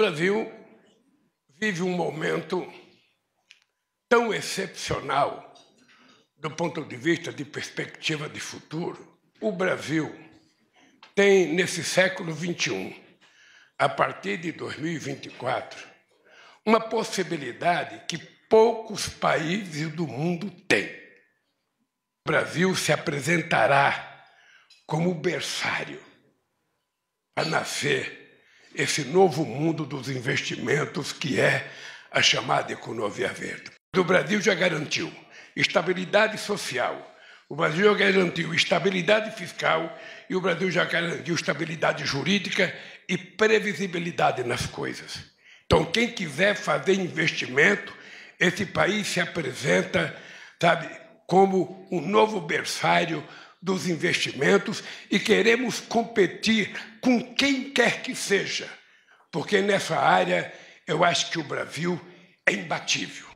Brasil vive um momento tão excepcional do ponto de vista de perspectiva de futuro. O Brasil tem, nesse século XXI, a partir de 2024, uma possibilidade que poucos países do mundo têm. O Brasil se apresentará como berçário a nascer esse novo mundo dos investimentos que é a chamada economia verde. O Brasil já garantiu estabilidade social, o Brasil já garantiu estabilidade fiscal e o Brasil já garantiu estabilidade jurídica e previsibilidade nas coisas. Então, quem quiser fazer investimento, esse país se apresenta, sabe, como um novo berçário dos investimentos e queremos competir com quem quer que seja, porque nessa área eu acho que o Brasil é imbatível.